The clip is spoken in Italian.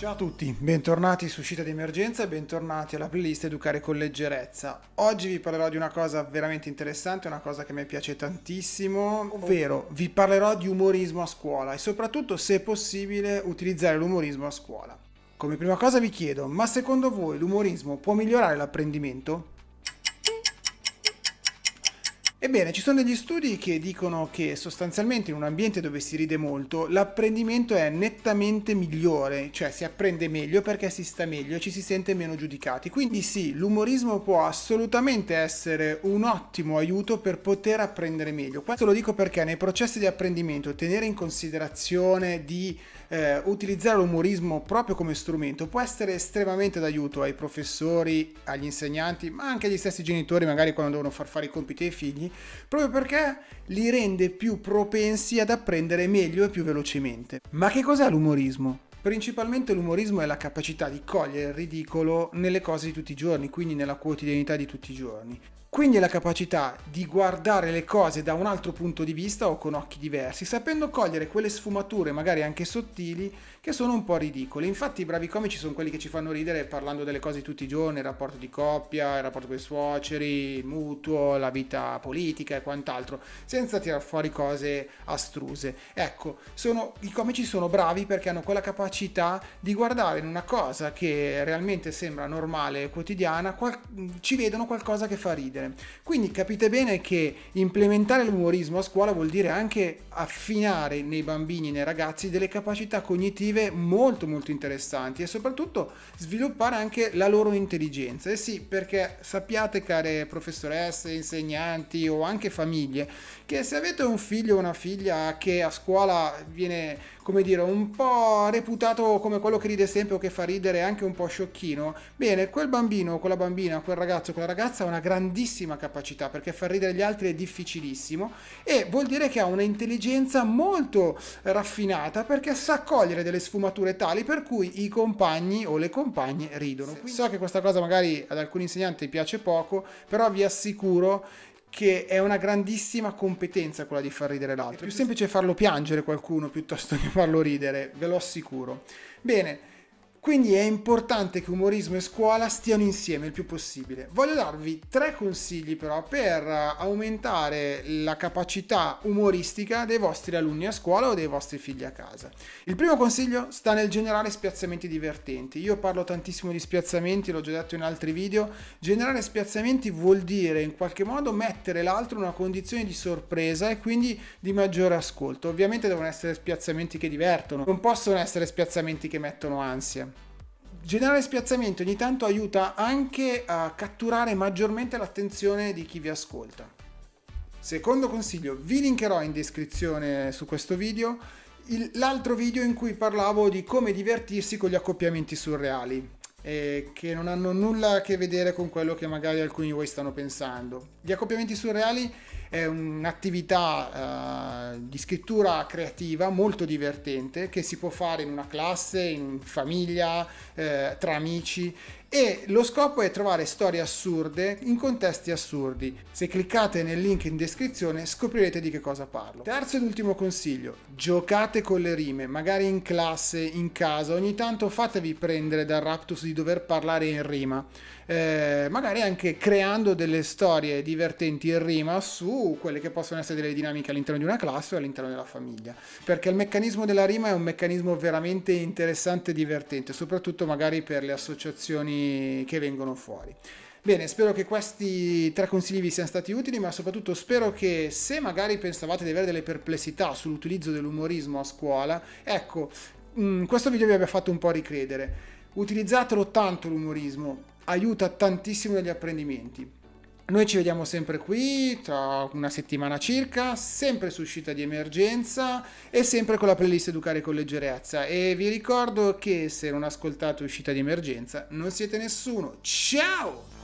Ciao a tutti, bentornati su Uscita di Emergenza e bentornati alla playlist Educare con Leggerezza. Oggi vi parlerò di una cosa veramente interessante, una cosa che mi piace tantissimo, ovvero vi parlerò di umorismo a scuola e soprattutto se è possibile utilizzare l'umorismo a scuola. Come prima cosa vi chiedo, ma secondo voi l'umorismo può migliorare l'apprendimento? Ebbene, ci sono degli studi che dicono che sostanzialmente in un ambiente dove si ride molto l'apprendimento è nettamente migliore, cioè si apprende meglio perché si sta meglio e ci si sente meno giudicati. Quindi sì, l'umorismo può assolutamente essere un ottimo aiuto per poter apprendere meglio. Questo lo dico perché nei processi di apprendimento tenere in considerazione di eh, utilizzare l'umorismo proprio come strumento può essere estremamente d'aiuto ai professori, agli insegnanti, ma anche agli stessi genitori magari quando devono far fare i compiti ai figli proprio perché li rende più propensi ad apprendere meglio e più velocemente. Ma che cos'è l'umorismo? Principalmente l'umorismo è la capacità di cogliere il ridicolo nelle cose di tutti i giorni, quindi nella quotidianità di tutti i giorni. Quindi è la capacità di guardare le cose da un altro punto di vista o con occhi diversi, sapendo cogliere quelle sfumature, magari anche sottili, che sono un po' ridicole. Infatti i bravi comici sono quelli che ci fanno ridere parlando delle cose di tutti i giorni, il rapporto di coppia, il rapporto con i suoceri, il mutuo, la vita politica e quant'altro, senza tirar fuori cose astruse. Ecco, sono, i comici sono bravi perché hanno quella capacità di guardare in una cosa che realmente sembra normale e quotidiana, qual- ci vedono qualcosa che fa ridere ridere. Quindi capite bene che implementare l'umorismo a scuola vuol dire anche affinare nei bambini e nei ragazzi delle capacità cognitive molto molto interessanti e soprattutto sviluppare anche la loro intelligenza. E eh sì, perché sappiate care professoresse, insegnanti o anche famiglie, che se avete un figlio o una figlia che a scuola viene come dire, un po' reputato come quello che ride sempre o che fa ridere, anche un po' sciocchino, bene, quel bambino, quella bambina, quel ragazzo, quella ragazza ha una grandissima capacità perché far ridere gli altri è difficilissimo e vuol dire che ha una intelligenza molto raffinata perché sa cogliere delle sfumature tali per cui i compagni o le compagne ridono. Quindi so che questa cosa magari ad alcuni insegnanti piace poco, però vi assicuro che è una grandissima competenza quella di far ridere l'altro. È più semplice farlo piangere qualcuno piuttosto che farlo ridere, ve lo assicuro. Bene, quindi è importante che umorismo e scuola stiano insieme il più possibile. Voglio darvi tre consigli però per aumentare la capacità umoristica dei vostri alunni a scuola o dei vostri figli a casa. Il primo consiglio sta nel generare spiazzamenti divertenti. Io parlo tantissimo di spiazzamenti, l'ho già detto in altri video. Generare spiazzamenti vuol dire in qualche modo mettere l'altro in una condizione di sorpresa e quindi di maggiore ascolto. Ovviamente devono essere spiazzamenti che divertono, non possono essere spiazzamenti che mettono ansia generare spiazzamenti ogni tanto aiuta anche a catturare maggiormente l'attenzione di chi vi ascolta. Secondo consiglio, vi linkerò in descrizione su questo video il, l'altro video in cui parlavo di come divertirsi con gli accoppiamenti surreali, eh, che non hanno nulla a che vedere con quello che magari alcuni di voi stanno pensando. Gli accoppiamenti surreali è un'attività uh, di scrittura creativa molto divertente che si può fare in una classe, in famiglia, eh, tra amici e lo scopo è trovare storie assurde in contesti assurdi. Se cliccate nel link in descrizione scoprirete di che cosa parlo. Terzo ed ultimo consiglio, giocate con le rime, magari in classe, in casa, ogni tanto fatevi prendere dal raptus di dover parlare in rima, eh, magari anche creando delle storie divertenti in rima su quelle che possono essere delle dinamiche all'interno di una classe o all'interno della famiglia, perché il meccanismo della rima è un meccanismo veramente interessante e divertente, soprattutto magari per le associazioni che vengono fuori. Bene, spero che questi tre consigli vi siano stati utili, ma soprattutto spero che se magari pensavate di avere delle perplessità sull'utilizzo dell'umorismo a scuola, ecco, mm, questo video vi abbia fatto un po' ricredere. Utilizzatelo tanto l'umorismo, aiuta tantissimo negli apprendimenti. Noi ci vediamo sempre qui tra una settimana circa, sempre su uscita di emergenza e sempre con la playlist Educare con leggerezza. E vi ricordo che se non ascoltate uscita di emergenza non siete nessuno. Ciao!